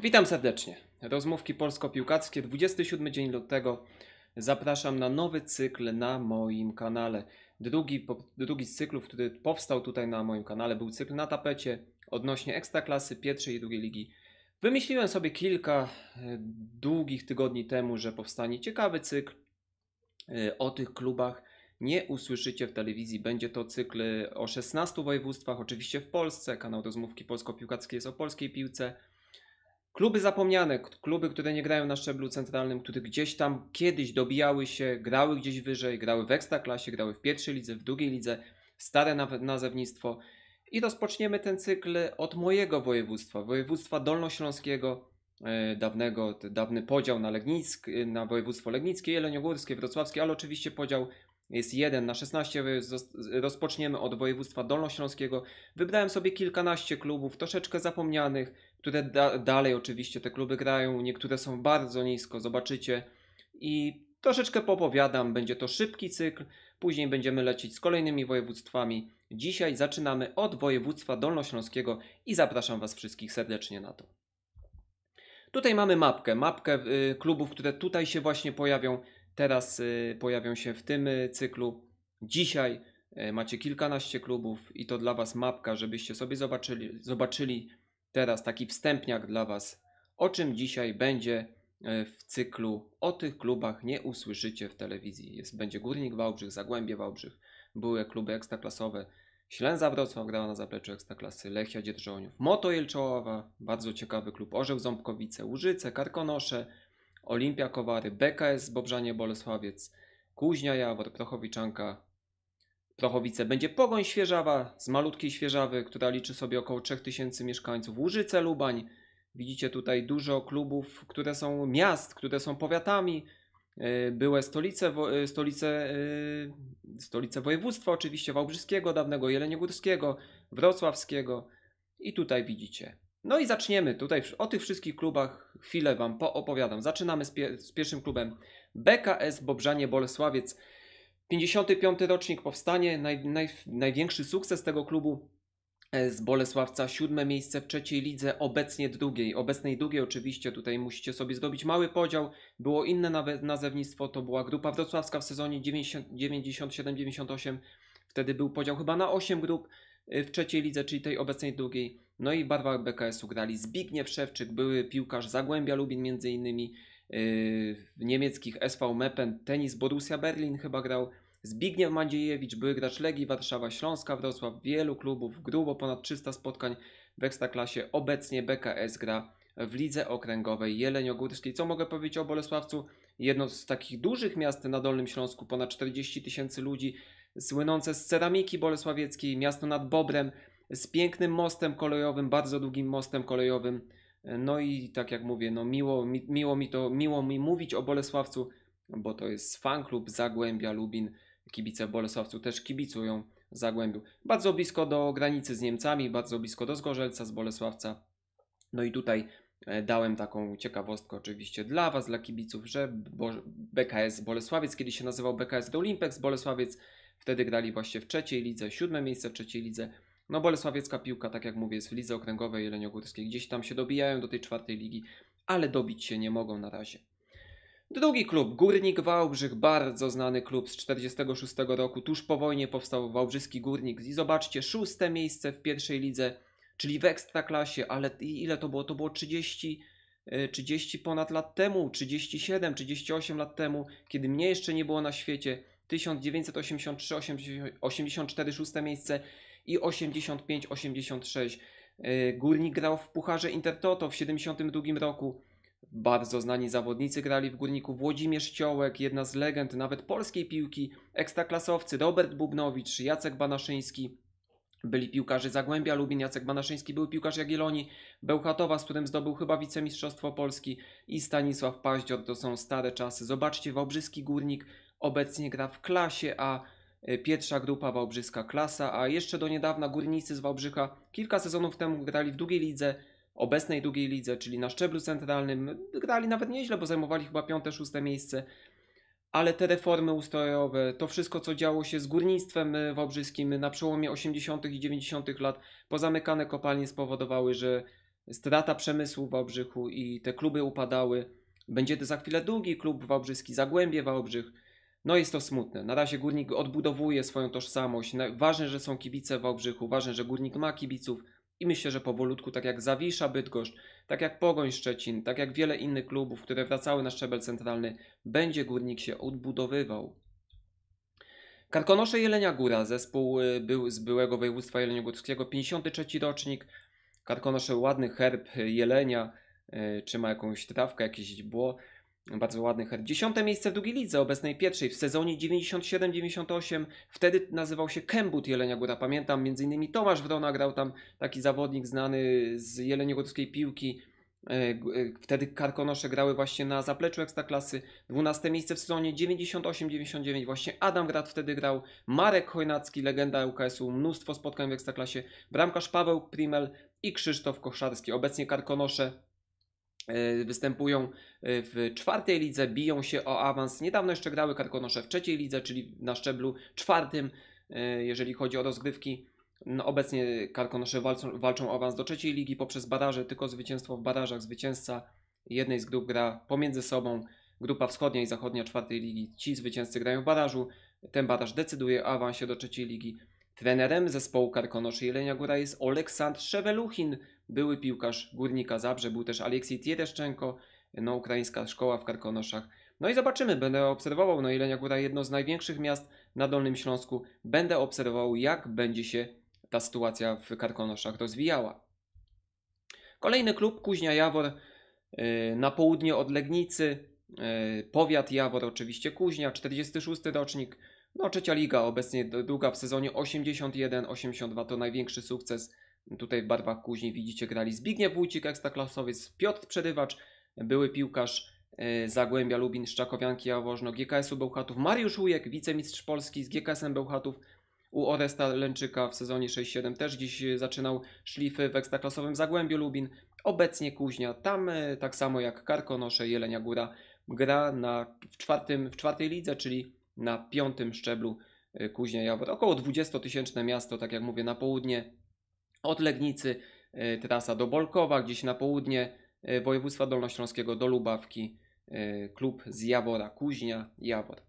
Witam serdecznie. Rozmówki polsko-piłkackie, 27 dzień lutego. Zapraszam na nowy cykl na moim kanale. Drugi, drugi z cyklów, który powstał tutaj na moim kanale, był cykl na tapecie odnośnie ekstraklasy pierwszej i drugiej ligi. Wymyśliłem sobie kilka e, długich tygodni temu, że powstanie ciekawy cykl e, o tych klubach. Nie usłyszycie w telewizji. Będzie to cykl e, o 16 województwach, oczywiście w Polsce. Kanał Rozmówki Polsko-Piłkackie jest o polskiej piłce Kluby zapomniane, kluby, które nie grają na szczeblu centralnym, które gdzieś tam kiedyś dobijały się, grały gdzieś wyżej, grały w ekstraklasie, grały w pierwszej lidze, w drugiej lidze, stare nazewnictwo. I rozpoczniemy ten cykl od mojego województwa, województwa dolnośląskiego, e, dawnego, dawny podział na, Legnick, e, na województwo legnickie, jeleniogórskie, wrocławskie, ale oczywiście podział jest jeden na 16. Rozpoczniemy od województwa dolnośląskiego. Wybrałem sobie kilkanaście klubów, troszeczkę zapomnianych, które da dalej oczywiście te kluby grają, niektóre są bardzo nisko, zobaczycie. I troszeczkę popowiadam, będzie to szybki cykl, później będziemy lecieć z kolejnymi województwami. Dzisiaj zaczynamy od województwa dolnośląskiego i zapraszam Was wszystkich serdecznie na to. Tutaj mamy mapkę, mapkę y, klubów, które tutaj się właśnie pojawią, teraz y, pojawią się w tym y, cyklu. Dzisiaj macie kilkanaście klubów i to dla Was mapka, żebyście sobie zobaczyli, zobaczyli teraz taki wstępniak dla Was, o czym dzisiaj będzie e, w cyklu o tych klubach nie usłyszycie w telewizji. Jest, będzie Górnik Wałbrzych, Zagłębie Wałbrzych, były kluby ekstraklasowe, Ślęza Wrocław grała na zapleczu Ekstraklasy, Lechia Dzierżoniów, Moto Jelczołowa, bardzo ciekawy klub, Orzeł Ząbkowice, Łużyce, Karkonosze, Olimpia Kowary, BKS Bobrzanie Bolesławiec, Kuźnia Jawor, Prochowiczanka, Prochowice będzie Pogoń Świeżawa z malutkiej Świeżawy, która liczy sobie około 3000 mieszkańców. Łużyce Lubań. Widzicie tutaj dużo klubów, które są miast, które są powiatami. E, były stolice, e, stolice, e, stolice województwa oczywiście Wałbrzyskiego, dawnego Jeleniogórskiego, Wrocławskiego. I tutaj widzicie. No i zaczniemy tutaj o tych wszystkich klubach chwilę Wam opowiadam. Zaczynamy z, pie z pierwszym klubem BKS Bobrzanie Bolesławiec. 55. rocznik powstanie, naj, naj, największy sukces tego klubu e, z Bolesławca, siódme miejsce w trzeciej lidze, obecnie drugiej. Obecnej drugiej oczywiście, tutaj musicie sobie zrobić mały podział. Było inne nazewnictwo, to była Grupa Wrocławska w sezonie 97-98. Wtedy był podział chyba na 8 grup e, w trzeciej lidze, czyli tej obecnej drugiej. No i barwa BKS-u grali Zbigniew Szewczyk, były piłkarz Zagłębia Lubin między innymi, e, niemieckich SV Meppen, tenis Borussia Berlin chyba grał, Zbigniew Madziejewicz, były gracz Legii Warszawa Śląska, Wrocław, wielu klubów, grubo ponad 300 spotkań w Ekstraklasie. Obecnie BKS gra w lidze okręgowej Jeleniogórskiej. Co mogę powiedzieć o Bolesławcu? Jedno z takich dużych miast na Dolnym Śląsku, ponad 40 tysięcy ludzi, słynące z ceramiki bolesławieckiej, miasto nad Bobrem, z pięknym mostem kolejowym, bardzo długim mostem kolejowym. No i tak jak mówię, no miło mi, miło mi to, miło mi mówić o Bolesławcu, bo to jest fan klub Zagłębia Lubin kibice Bolesławcu też kibicują Zagłębiu. Bardzo blisko do granicy z Niemcami, bardzo blisko do Zgorzelca, z Bolesławca. No i tutaj e, dałem taką ciekawostkę oczywiście dla Was, dla kibiców, że BKS Bolesławiec, kiedy się nazywał BKS Dolimpex Bolesławiec, wtedy grali właśnie w trzeciej lidze, siódme miejsce w trzeciej lidze. No Bolesławiecka piłka, tak jak mówię, jest w lidze okręgowej jeleniogórskiej, gdzieś tam się dobijają do tej czwartej ligi, ale dobić się nie mogą na razie. Drugi klub, Górnik Wałbrzych, bardzo znany klub z 46 roku. Tuż po wojnie powstał Wałbrzyski Górnik i zobaczcie, szóste miejsce w pierwszej lidze, czyli w Ekstraklasie, ale ile to było? To było 30, 30 e, ponad lat temu, 37, 38 lat temu, kiedy mnie jeszcze nie było na świecie. 1983, 84, szóste miejsce i 85, 86. E, Górnik grał w Pucharze Intertoto w 72 roku bardzo znani zawodnicy grali w Górniku Włodzimierz Ciołek, jedna z legend nawet polskiej piłki, ekstraklasowcy Robert Bubnowicz, Jacek Banaszyński, byli piłkarze Zagłębia Lubin, Jacek Banaszyński był piłkarz Jagiellonii, Bełchatowa, z którym zdobył chyba wicemistrzostwo Polski i Stanisław Paździor, to są stare czasy. Zobaczcie, Wałbrzyski Górnik obecnie gra w klasie A, e, pierwsza grupa Wałbrzyska klasa, a jeszcze do niedawna górnicy z Wałbrzycha kilka sezonów temu grali w drugiej lidze, obecnej długiej lidze, czyli na szczeblu centralnym, grali nawet nieźle, bo zajmowali chyba piąte, szóste miejsce. Ale te reformy ustrojowe, to wszystko, co działo się z górnictwem e, wałbrzyskim na przełomie 80. i 90. lat, pozamykane kopalnie spowodowały, że strata przemysłu w Wałbrzychu i te kluby upadały. Będzie to za chwilę długi klub wałbrzyski, Zagłębie Wałbrzych. No jest to smutne. Na razie Górnik odbudowuje swoją tożsamość. Ważne, że są kibice w Wałbrzychu, ważne, że Górnik ma kibiców, i myślę, że powolutku, tak jak Zawisza Bydgoszcz, tak jak Pogoń Szczecin, tak jak wiele innych klubów, które wracały na szczebel centralny, będzie Górnik się odbudowywał. Karkonosze Jelenia Góra, zespół y, był z byłego województwa jeleniogórskiego, 53 rocznik. Karkonosze ładny herb jelenia, czy y, ma jakąś trawkę, jakieś źdźbło. Bardzo ładny her. Dziesiąte miejsce w drugiej lidze, obecnej pierwszej, w sezonie 97-98. Wtedy nazywał się Kembut Jelenia Góra. Pamiętam, między innymi Tomasz Wrona grał tam, taki zawodnik znany z jeleniogórskiej piłki. E, e, wtedy Karkonosze grały właśnie na zapleczu Ekstraklasy. Dwunaste miejsce w sezonie 98-99. Właśnie Adam Grad wtedy grał. Marek Chojnacki, legenda UKS-u. Mnóstwo spotkań w Ekstraklasie. Bramkarz Paweł Primel i Krzysztof Koszarski. Obecnie Karkonosze E, występują e, w czwartej lidze, biją się o awans. Niedawno jeszcze grały karkonosze w trzeciej lidze, czyli na szczeblu czwartym, e, jeżeli chodzi o rozgrywki. No obecnie karkonosze walczą, walczą o awans do trzeciej ligi poprzez baraże, tylko zwycięstwo w barażach. Zwycięzca jednej z grup gra pomiędzy sobą. Grupa wschodnia i zachodnia czwartej ligi. Ci zwycięzcy grają w barażu. Ten baraż decyduje o awansie do trzeciej ligi. Trenerem zespołu Karkonoszy Jelenia Góra jest Oleksandr Szeweluchin, były piłkarz Górnika Zabrze, był też Aleksiej Tiereszczenko, no, ukraińska szkoła w Karkonoszach. No i zobaczymy, będę obserwował, no Jelenia Góra jedno z największych miast na Dolnym Śląsku, będę obserwował jak będzie się ta sytuacja w Karkonoszach rozwijała. Kolejny klub Kuźnia Jawor y, na południe od Legnicy, y, powiat Jawor oczywiście Kuźnia, 46 rocznik, no trzecia liga, obecnie druga w sezonie 81-82 to największy sukces Tutaj w barwach później widzicie grali Zbigniew Wójcik, ekstraklasowiec, Piotr Przerywacz, były piłkarz e, Zagłębia Lubin, Szczakowianki Jaworzno, GKS-u Bełchatów, Mariusz Ujek, wicemistrz Polski z GKS-em Bełchatów, u Oresta Lęczyka w sezonie 6-7 też dziś zaczynał szlify w ekstraklasowym Zagłębiu Lubin, obecnie Kuźnia, tam e, tak samo jak Karkonosze, Jelenia Góra gra na, w, czwartym, w czwartej lidze, czyli na piątym szczeblu e, Kuźnia Jawor. Około 20-tysięczne miasto, tak jak mówię, na południe od Legnicy e, trasa do Bolkowa, gdzieś na południe e, województwa dolnośląskiego do Lubawki, e, klub z Jawora, Kuźnia, Jawor.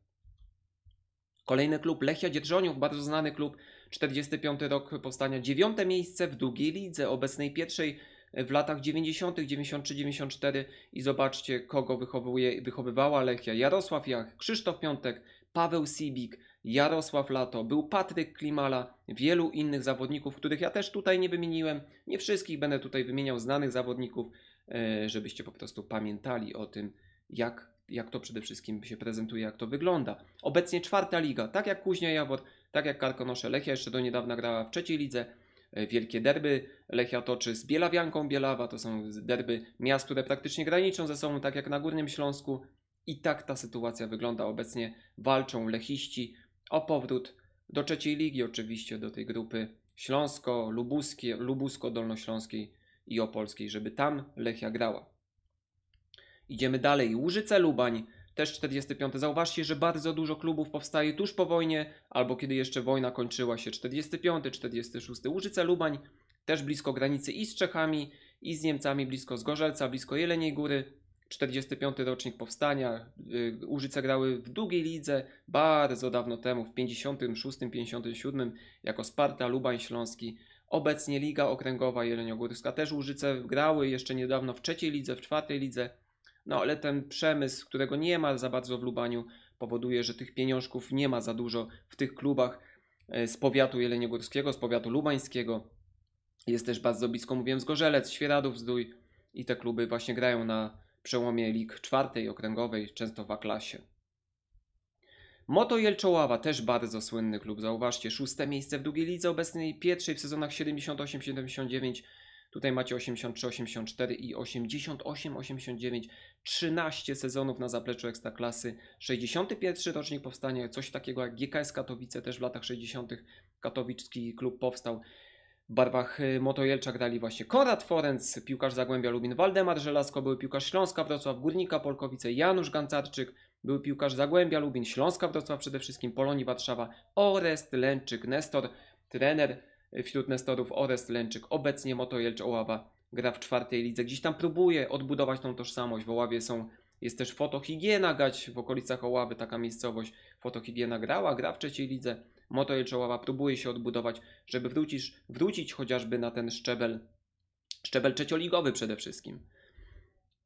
Kolejny klub Lechia Dzierżoniów, bardzo znany klub, 45 rok powstania, 9 miejsce w drugiej lidze, obecnej pierwszej w latach 90., 93-94 i zobaczcie kogo wychowuje, wychowywała Lechia. Jarosław Jach, Krzysztof Piątek, Paweł Sibik, Jarosław Lato, był Patryk Klimala, wielu innych zawodników, których ja też tutaj nie wymieniłem. Nie wszystkich będę tutaj wymieniał znanych zawodników, e, żebyście po prostu pamiętali o tym, jak, jak to przede wszystkim się prezentuje, jak to wygląda. Obecnie czwarta liga, tak jak Kuźnia Jawor, tak jak Karkonosze Lechia jeszcze do niedawna grała w trzeciej lidze. E, wielkie derby Lechia toczy z Bielawianką Bielawa, to są derby miast, które praktycznie graniczą ze sobą, tak jak na Górnym Śląsku. I tak ta sytuacja wygląda obecnie. Walczą lechiści o powrót do trzeciej ligi, oczywiście do tej grupy Śląsko, Lubuskie, Lubusko Dolnośląskiej i Opolskiej, żeby tam Lechia grała. Idziemy dalej. Łużyce Lubań, też 45. Zauważcie, że bardzo dużo klubów powstaje tuż po wojnie albo kiedy jeszcze wojna kończyła się. 45, 46. Łużyce Lubań, też blisko granicy i z Czechami, i z Niemcami, blisko Zgorzelca, blisko Jeleniej Góry 45. rocznik powstania. Y, Użyce grały w drugiej lidze bardzo dawno temu, w 56, 57 jako Sparta, Lubań Śląski. Obecnie Liga Okręgowa Jeleniogórska. Też Użyce grały jeszcze niedawno w trzeciej lidze, w czwartej lidze. No ale ten przemysł, którego nie ma za bardzo w Lubaniu, powoduje, że tych pieniążków nie ma za dużo w tych klubach y, z powiatu jeleniogórskiego, z powiatu lubańskiego. Jest też bardzo blisko, mówiłem, z Gorzelec, Świeradów, Zdrój i te kluby właśnie grają na, przełomie lig czwartej okręgowej często w klasie. Moto Jelczoława, też bardzo słynny klub, zauważcie, szóste miejsce w drugiej lidze obecnej, pierwszej w sezonach 78-79, tutaj macie 83-84 i 88-89, 13 sezonów na zapleczu Ekstraklasy, 61 rocznik powstania, coś takiego jak GKS Katowice też w latach 60. Katowicki klub powstał, w barwach y, Moto Jelczak dali właśnie Konrad Forenc, piłkarz Zagłębia Lubin, Waldemar Żelazko, były piłkarz Śląska Wrocław, Górnika Polkowice, Janusz Gancarczyk, był piłkarz Zagłębia Lubin, Śląska Wrocław przede wszystkim, Polonii Warszawa, Orest Lęczyk, Nestor, trener y, wśród Nestorów Orest Lęczyk, obecnie Motojelcz Jelcz Oława gra w czwartej lidze. Gdzieś tam próbuje odbudować tą tożsamość. W Oławie są, jest też fotohigiena gać w okolicach Oławy, taka miejscowość. Fotohigiena grała, gra w trzeciej lidze. Moto czołowa próbuje się odbudować, żeby wrócić, wrócić chociażby na ten szczebel, szczebel trzecioligowy przede wszystkim.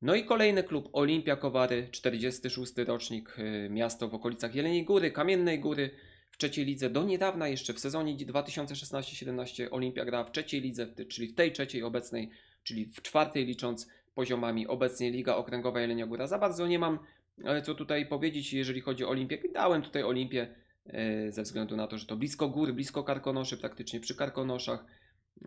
No i kolejny klub Olimpia Kowary, 46 rocznik, y, miasto w okolicach Jeleniej Góry, Kamiennej Góry, w trzeciej lidze do niedawna jeszcze w sezonie 2016-17 Olimpia grała w trzeciej lidze, czyli w tej trzeciej obecnej, czyli w czwartej licząc poziomami obecnie Liga Okręgowa Jelenia Góra. Za bardzo nie mam e, co tutaj powiedzieć, jeżeli chodzi o Olimpię. Dałem tutaj Olimpię E, ze względu na to, że to blisko gór, blisko karkonoszy, praktycznie przy karkonoszach.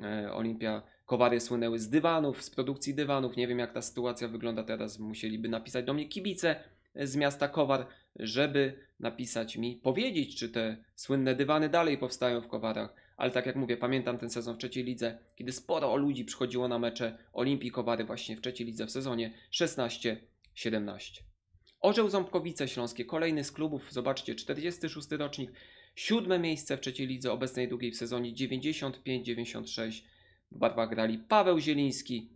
E, Olimpia, Kowary słynęły z dywanów, z produkcji dywanów. Nie wiem, jak ta sytuacja wygląda teraz. Musieliby napisać do mnie kibice e, z miasta Kowar, żeby napisać mi, powiedzieć, czy te słynne dywany dalej powstają w Kowarach. Ale tak jak mówię, pamiętam ten sezon w trzeciej lidze, kiedy sporo ludzi przychodziło na mecze Olimpii Kowary właśnie w trzeciej lidze w sezonie 16-17. Orzeł Ząbkowice Śląskie, kolejny z klubów, zobaczcie, 46 rocznik, siódme miejsce w trzeciej lidze obecnej długiej w sezonie 95-96. W barwach grali Paweł Zieliński,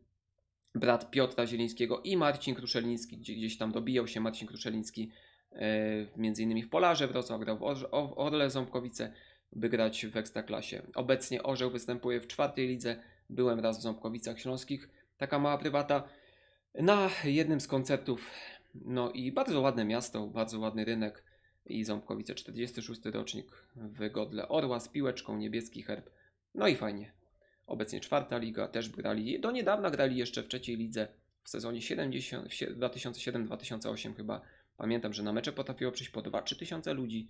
brat Piotra Zielińskiego i Marcin Kruszeliński, gdzieś tam dobijał się Marcin Kruszeliński, yy, między innymi w Polarze Wrocław, grał w, w Orle Ząbkowice, by grać w Ekstraklasie. Obecnie Orzeł występuje w czwartej lidze, byłem raz w Ząbkowicach Śląskich, taka mała prywata. Na jednym z koncertów no i bardzo ładne miasto, bardzo ładny rynek i Ząbkowice, 46 rocznik w Orła z piłeczką, niebieski herb. No i fajnie. Obecnie czwarta liga, też grali, do niedawna grali jeszcze w trzeciej lidze w sezonie 2007-2008 chyba. Pamiętam, że na mecze potrafiło przyjść po 2-3 tysiące ludzi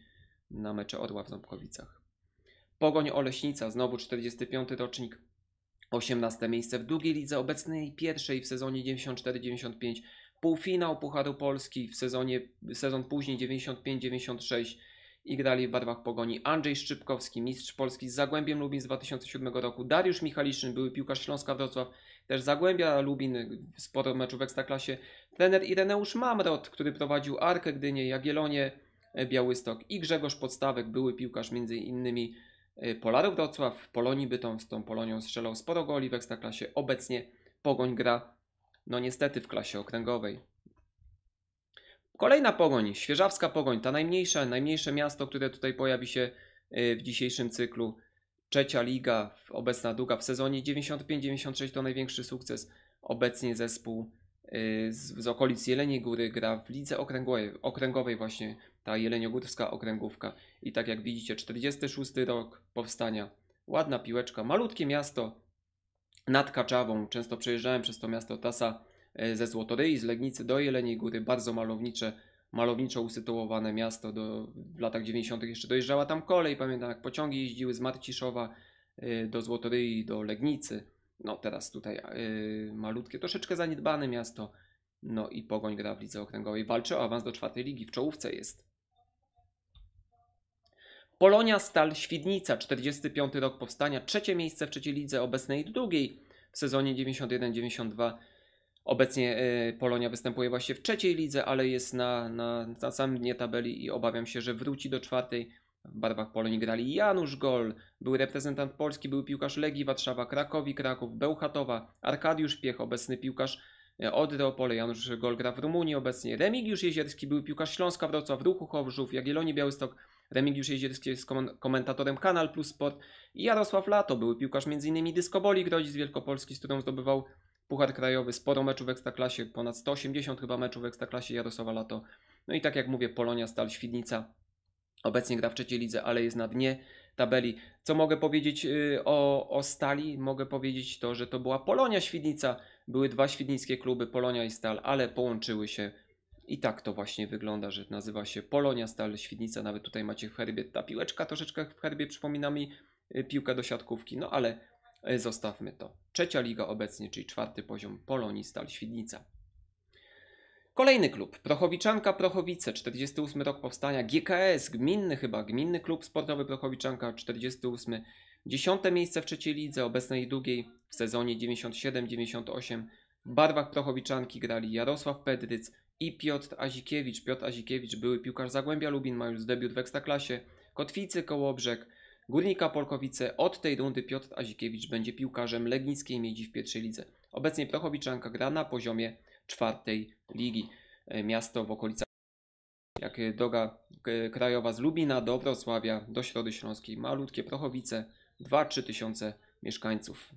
na mecze Orła w Ząbkowicach. Pogoń Oleśnica, znowu 45 rocznik, 18 miejsce w drugiej lidze, obecnej pierwszej w sezonie 94-95 półfinał Pucharu Polski w sezonie, sezon później 95-96 i grali w barwach Pogoni. Andrzej Szczypkowski, mistrz Polski z Zagłębiem Lubin z 2007 roku. Dariusz Michaliszyn, były piłkarz Śląska Wrocław, też Zagłębia Lubin, sporo meczów w Ekstraklasie. Trener Ireneusz Mamrot, który prowadził Arkę Gdynię, Jagiellonie, Białystok i Grzegorz Podstawek, były piłkarz między innymi e, Polaru Wrocław, Polonii Bytom, z tą Polonią strzelał sporo goli w Ekstraklasie. Obecnie Pogoń gra no niestety w klasie okręgowej. Kolejna pogoń, świeżawska pogoń, ta najmniejsza, najmniejsze miasto, które tutaj pojawi się y, w dzisiejszym cyklu. Trzecia liga, obecna druga w sezonie 95-96 to największy sukces. Obecnie zespół y, z, z okolic Jeleniej Góry gra w lidze okręgowej, okręgowej właśnie ta jeleniogórska okręgówka. I tak jak widzicie, 46 rok powstania. Ładna piłeczka, malutkie miasto, nad Kaczawą. Często przejeżdżałem przez to miasto Tasa e, ze Złotoryi, z Legnicy do Jeleniej Góry. Bardzo malownicze, malowniczo usytuowane miasto. Do, w latach 90. jeszcze dojeżdżała tam kolej. Pamiętam jak pociągi jeździły z Marciszowa e, do Złotoryi, do Legnicy. No teraz tutaj yy, malutkie, troszeczkę zaniedbane miasto. No i Pogoń gra w lidze okręgowej. Walczy o awans do czwartej ligi. W czołówce jest. Polonia Stal Świdnica, 45 rok powstania, trzecie miejsce w trzeciej lidze obecnej drugiej w sezonie 91-92. Obecnie e, Polonia występuje właśnie w trzeciej lidze, ale jest na, na, na samym dnie tabeli i obawiam się, że wróci do czwartej. W barwach Polonii grali Janusz Gol, był reprezentant Polski, był piłkarz Legii Warszawa, Krakowi, Kraków, Bełchatowa, Arkadiusz Piech, obecny piłkarz e, Odreopole, Janusz Gol gra w Rumunii obecnie, Remigiusz Jezierski, był piłkarz Śląska, Wrocław, Ruchu Chorzów, Jagiellonii Białystok, Remigiusz Jezierski jest komentatorem Kanal Plus Sport i Jarosław Lato, były piłkarz m.in. dyskoboli, Grodzic Wielkopolski, z którą zdobywał Puchar Krajowy, sporo meczów w Ekstraklasie, ponad 180 chyba meczów w Ekstraklasie Jarosława Lato. No i tak jak mówię, Polonia, Stal, Świdnica, obecnie gra w trzeciej lidze, ale jest na dnie tabeli. Co mogę powiedzieć y, o, o Stali? Mogę powiedzieć to, że to była Polonia Świdnica. Były dwa świdnickie kluby, Polonia i Stal, ale połączyły się i tak to właśnie wygląda, że nazywa się Polonia Stal Świdnica. Nawet tutaj macie w herbie ta piłeczka, troszeczkę w herbie przypomina mi y, piłkę do siatkówki, no ale y, zostawmy to. Trzecia liga obecnie, czyli czwarty poziom Polonii Stal Świdnica. Kolejny klub, Prochowiczanka Prochowice, 48 rok powstania, GKS, gminny chyba, gminny klub sportowy Prochowiczanka, 48, 10 miejsce w trzeciej lidze, obecnej drugiej w sezonie 97-98. W barwach Prochowiczanki grali Jarosław Pedryc, i Piotr Azikiewicz. Piotr Azikiewicz, były piłkarz Zagłębia Lubin, ma już debiut w Ekstraklasie. Kotwicy Kołobrzeg, Górnika Polkowice. Od tej rundy Piotr Azikiewicz będzie piłkarzem Legnickiej Miedzi w pierwszej lidze. Obecnie Prochowiczanka gra na poziomie czwartej ligi. E, miasto w okolicach jak droga e, krajowa z Lubina do Wrocławia, do Środy Śląskiej. Malutkie Prochowice, 2-3 tysiące mieszkańców.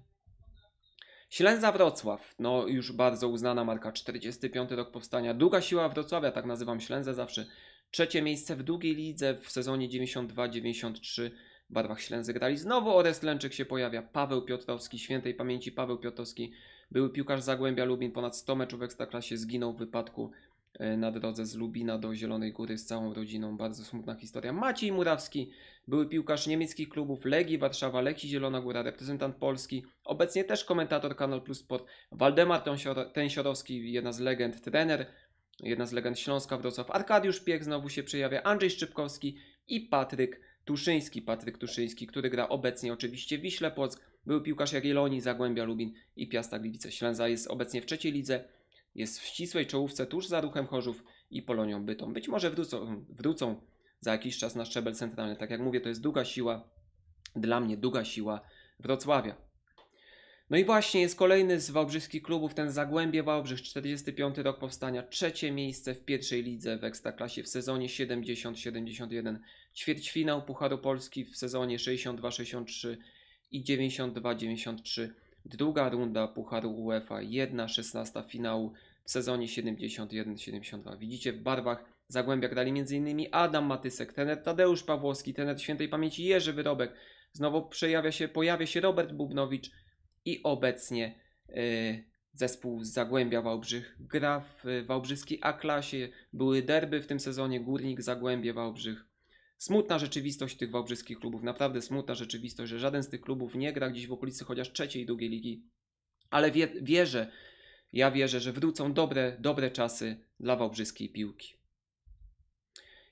Ślęza Wrocław, no już bardzo uznana marka, 45 rok powstania, długa siła Wrocławia, tak nazywam Ślęzę zawsze. Trzecie miejsce w drugiej lidze w sezonie 92-93 w barwach Ślęzy grali. Znowu Orest Lęczyk się pojawia, Paweł Piotrowski, świętej pamięci Paweł Piotrowski, były piłkarz Zagłębia Lubin, ponad 100 meczów w Ekstraklasie, zginął w wypadku e, na drodze z Lubina do Zielonej Góry z całą rodziną. Bardzo smutna historia. Maciej Murawski, były piłkarz niemieckich klubów Legii Warszawa, Lechii Zielona Góra, reprezentant Polski. Obecnie też komentator Kanal Plus Sport. Waldemar Tensiorowski, jedna z legend, trener, jedna z legend Śląska Wrocław. Arkadiusz Piech znowu się przejawia, Andrzej Szczypkowski i Patryk Tuszyński. Patryk Tuszyński, który gra obecnie oczywiście w Wiśle Płock. Był piłkarz Jagiellonii, Zagłębia Lubin i Piasta Gliwice. Ślęza jest obecnie w trzeciej lidze. Jest w ścisłej czołówce tuż za Ruchem Chorzów i Polonią Bytom. Być może wrócą, wrócą za jakiś czas na szczebel centralny. Tak jak mówię, to jest długa siła, dla mnie długa siła Wrocławia. No i właśnie jest kolejny z wałbrzyskich klubów, ten Zagłębie Wałbrzych, 45 rok powstania, trzecie miejsce w pierwszej lidze w Ekstraklasie w sezonie 70-71, ćwierćfinał Pucharu Polski w sezonie 62-63 i 92-93, druga runda Pucharu UEFA, 1-16 finału w sezonie 71-72. Widzicie w barwach Zagłębia dali m.in. Adam Matysek, tenet Tadeusz Pawłowski, tenet świętej pamięci Jerzy Wyrobek. Znowu przejawia się, pojawia się Robert Bubnowicz i obecnie y, zespół z Zagłębia Wałbrzych gra w y, Wałbrzyskiej A-klasie. Były derby w tym sezonie, Górnik, Zagłębie Wałbrzych. Smutna rzeczywistość tych wałbrzyskich klubów, naprawdę smutna rzeczywistość, że żaden z tych klubów nie gra gdzieś w okolicy chociaż trzeciej długiej ligi. Ale wie, wierzę, ja wierzę, że wrócą dobre, dobre czasy dla wałbrzyskiej piłki.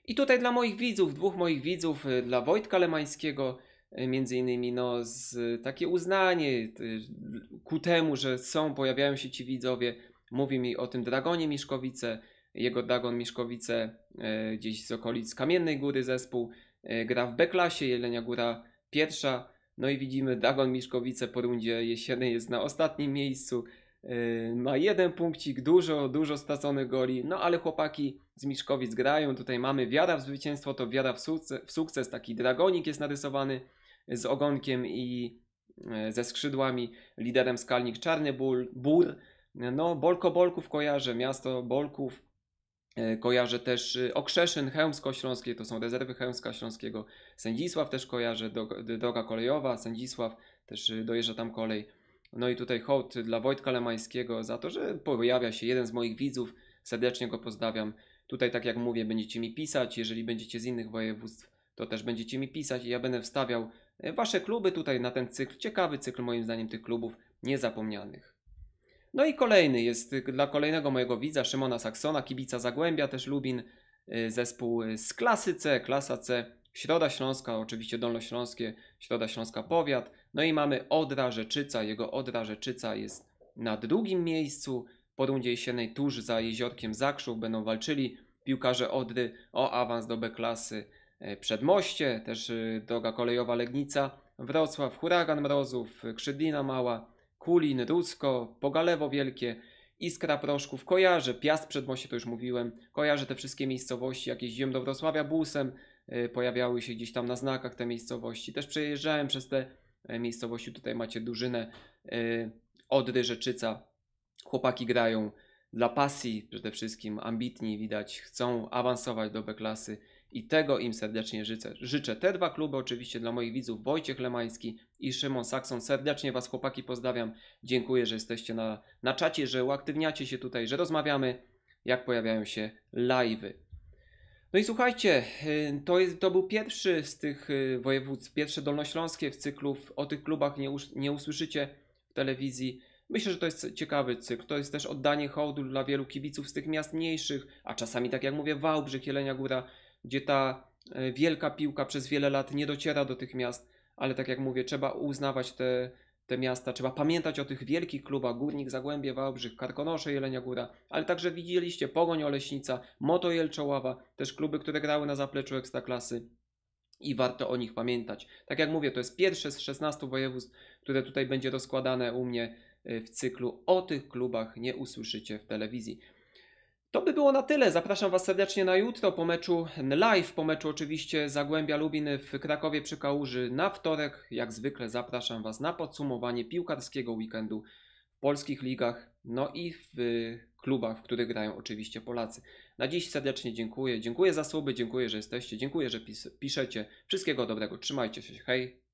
I tutaj dla moich widzów, dwóch moich widzów, y, dla Wojtka Lemańskiego y, między innymi, no, z, y, takie uznanie ku temu, że są, pojawiają się ci widzowie, mówi mi o tym Dragonie Miszkowice, jego Dragon Miszkowice e, gdzieś z okolic Kamiennej Góry zespół, e, gra w B-klasie, Jelenia Góra pierwsza, no i widzimy Dagon Miszkowice po rundzie jesiennej jest na ostatnim miejscu, Yy, ma jeden punkcik, dużo, dużo straconych goli, no ale chłopaki z Miszkowic grają, tutaj mamy wiara w zwycięstwo, to wiara w sukces, w sukces, taki dragonik jest narysowany z ogonkiem i yy, ze skrzydłami, liderem skalnik Czarny bur no Bolko Bolków kojarzę, miasto Bolków, yy, kojarzę też Okrzeszyn, Chełmsko Śląskie, to są rezerwy Chełmska Śląskiego, Sędzisław też kojarzę, droga kolejowa, Sędzisław, też dojeżdża tam kolej, no i tutaj hołd dla Wojtka Lemańskiego za to, że pojawia się jeden z moich widzów. Serdecznie go pozdrawiam. Tutaj, tak jak mówię, będziecie mi pisać. Jeżeli będziecie z innych województw, to też będziecie mi pisać i ja będę wstawiał e, Wasze kluby tutaj na ten cykl. Ciekawy cykl, moim zdaniem, tych klubów niezapomnianych. No i kolejny jest dla kolejnego mojego widza, Szymona Saksona, kibica Zagłębia, też Lubin, e, zespół z klasy C, klasa C. Środa Śląska, oczywiście Dolnośląskie, Środa Śląska powiat. No i mamy Odra Rzeczyca, jego Odra Rzeczyca jest na drugim miejscu. Po rundzie jesiennej tuż za jeziorkiem Zakrzów będą walczyli piłkarze Odry o awans do B klasy e, Przedmoście, też e, droga kolejowa Legnica, Wrocław, Huragan Mrozów, Krzydlina Mała, Kulin, Rusko, Pogalewo Wielkie, Iskra Proszków, kojarzę Piast Przedmoście, to już mówiłem, kojarzę te wszystkie miejscowości, jakieś jeździłem do Wrocławia busem, Y, pojawiały się gdzieś tam na znakach te miejscowości. Też przejeżdżałem przez te e, miejscowości, tutaj macie Dużynę, y, Odry, Rzeczyca. Chłopaki grają dla pasji przede wszystkim, ambitni widać, chcą awansować do B-klasy i tego im serdecznie życzę. życzę. Te dwa kluby oczywiście dla moich widzów Wojciech Lemański i Szymon Sakson. Serdecznie Was chłopaki pozdrawiam. Dziękuję, że jesteście na, na czacie, że uaktywniacie się tutaj, że rozmawiamy, jak pojawiają się live'y. No i słuchajcie, y, to, jest, to był pierwszy z tych y, województw, pierwsze dolnośląskie w cyklu. O tych klubach nie, us, nie usłyszycie w telewizji. Myślę, że to jest ciekawy cykl. To jest też oddanie hołdu dla wielu kibiców z tych miast mniejszych, a czasami, tak jak mówię, Wałbrzych, Jelenia Góra, gdzie ta y, wielka piłka przez wiele lat nie dociera do tych miast, ale tak jak mówię, trzeba uznawać te te miasta. Trzeba pamiętać o tych wielkich klubach, Górnik, Zagłębie, Wałbrzych, Karkonosze, Jelenia Góra, ale także widzieliście Pogoń Oleśnica, Moto Jelczoława, też kluby, które grały na zapleczu Ekstraklasy i warto o nich pamiętać. Tak jak mówię, to jest pierwsze z 16 województw, które tutaj będzie rozkładane u mnie y, w cyklu. O tych klubach nie usłyszycie w telewizji. To by było na tyle. Zapraszam Was serdecznie na jutro po meczu live, po meczu oczywiście Zagłębia Lubin w Krakowie przy Kałuży na wtorek. Jak zwykle zapraszam Was na podsumowanie piłkarskiego weekendu w polskich ligach, no i w klubach, w których grają oczywiście Polacy. Na dziś serdecznie dziękuję. Dziękuję za słowy, dziękuję, że jesteście, dziękuję, że pis piszecie. Wszystkiego dobrego, trzymajcie się, hej!